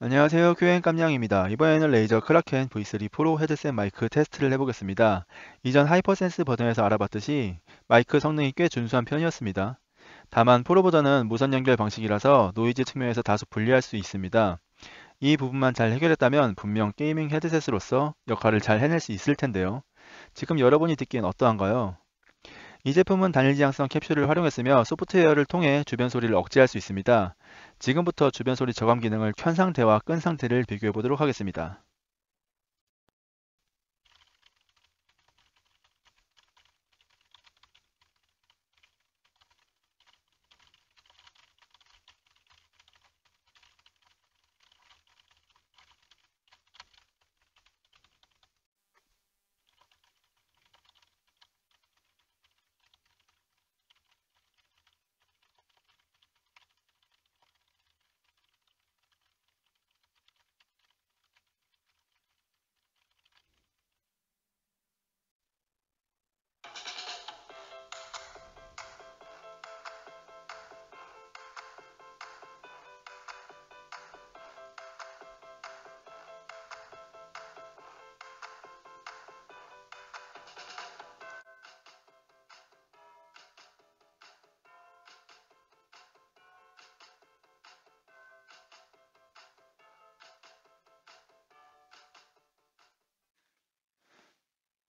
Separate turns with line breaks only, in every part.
안녕하세요 QN 깜냥입니다. 이번에는 레이저 크라켄 V3 프로 헤드셋 마이크 테스트를 해보겠습니다. 이전 하이퍼센스 버전에서 알아봤듯이 마이크 성능이 꽤 준수한 편이었습니다. 다만 프로보다는 무선 연결 방식이라서 노이즈 측면에서 다소 불리할 수 있습니다. 이 부분만 잘 해결했다면 분명 게이밍 헤드셋으로서 역할을 잘 해낼 수 있을 텐데요. 지금 여러분이 듣기엔 어떠한가요? 이 제품은 단일 지향성 캡슐을 활용했으며 소프트웨어를 통해 주변 소리를 억제할 수 있습니다. 지금부터 주변 소리 저감 기능을 켠 상태와 끈 상태를 비교해 보도록 하겠습니다.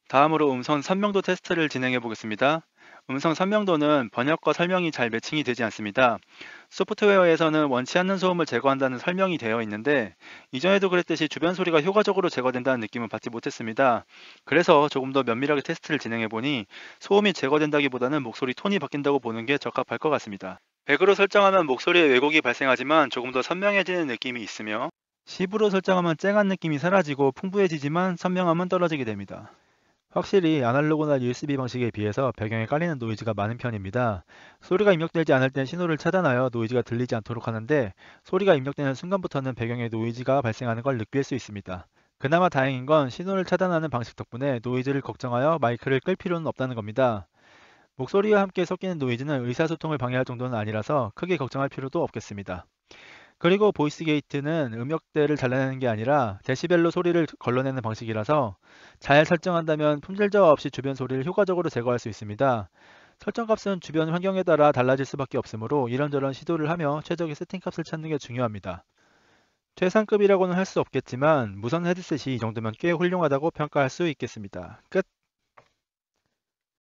다음으로 음성 선명도 테스트를 진행해 보겠습니다. 음성 선명도는 번역과 설명이 잘 매칭이 되지 않습니다. 소프트웨어에서는 원치 않는 소음을 제거한다는 설명이 되어 있는데 이전에도 그랬듯이 주변 소리가 효과적으로 제거된다는 느낌은 받지 못했습니다. 그래서 조금 더 면밀하게 테스트를 진행해 보니 소음이 제거된다기보다는 목소리 톤이 바뀐다고 보는 게 적합할 것 같습니다. 100으로 설정하면 목소리에 왜곡이 발생하지만 조금 더 선명해지는 느낌이 있으며 10으로 설정하면 쨍한 느낌이 사라지고 풍부해지지만 선명함은 떨어지게 됩니다. 확실히 아날로그나 USB 방식에 비해서 배경에 깔리는 노이즈가 많은 편입니다. 소리가 입력되지 않을 땐 신호를 차단하여 노이즈가 들리지 않도록 하는데 소리가 입력되는 순간부터는 배경에 노이즈가 발생하는 걸 느낄 수 있습니다. 그나마 다행인 건 신호를 차단하는 방식 덕분에 노이즈를 걱정하여 마이크를 끌 필요는 없다는 겁니다. 목소리와 함께 섞이는 노이즈는 의사소통을 방해할 정도는 아니라서 크게 걱정할 필요도 없겠습니다. 그리고 보이스 게이트는 음역대를 잘라내는 게 아니라 데시벨로 소리를 걸러내는 방식이라서 잘 설정한다면 품질 저하 없이 주변 소리를 효과적으로 제거할 수 있습니다. 설정값은 주변 환경에 따라 달라질 수밖에 없으므로 이런저런 시도를 하며 최적의 세팅값을 찾는 게 중요합니다. 최상급이라고는 할 수 없겠지만 무선 헤드셋이 이 정도면 꽤 훌륭하다고 평가할 수 있겠습니다. 끝!